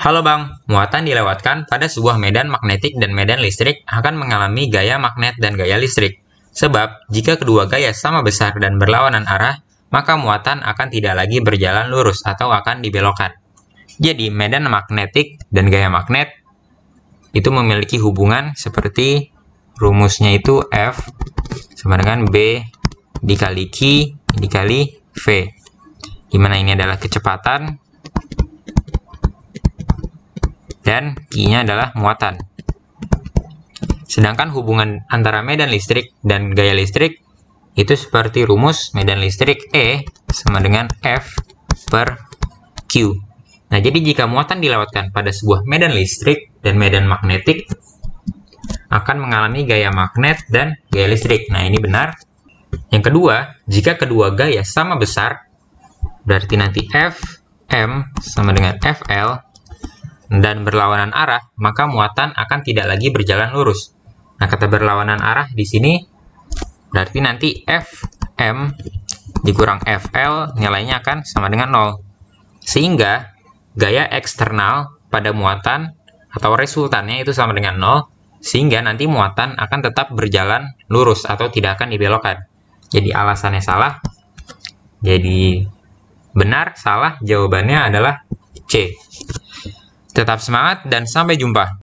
Halo Bang, muatan dilewatkan pada sebuah medan magnetik dan medan listrik akan mengalami gaya magnet dan gaya listrik. Sebab, jika kedua gaya sama besar dan berlawanan arah, maka muatan akan tidak lagi berjalan lurus atau akan dibelokkan. Jadi, medan magnetik dan gaya magnet itu memiliki hubungan seperti rumusnya itu F sama dengan B dikali Q dikali V. Dimana ini adalah kecepatan dan I-nya adalah muatan. Sedangkan hubungan antara medan listrik dan gaya listrik itu seperti rumus medan listrik E sama dengan F per Q. Nah, jadi jika muatan dilewatkan pada sebuah medan listrik dan medan magnetik, akan mengalami gaya magnet dan gaya listrik. Nah, ini benar. Yang kedua, jika kedua gaya sama besar, berarti nanti F M sama dengan FL dan berlawanan arah, maka muatan akan tidak lagi berjalan lurus. Nah, kata berlawanan arah di sini berarti nanti Fm dikurang FL nilainya akan sama dengan 0. Sehingga gaya eksternal pada muatan atau resultannya itu sama dengan 0, sehingga nanti muatan akan tetap berjalan lurus atau tidak akan dibelokkan. Jadi alasannya salah, jadi benar, salah, jawabannya adalah C. Tetap semangat dan sampai jumpa!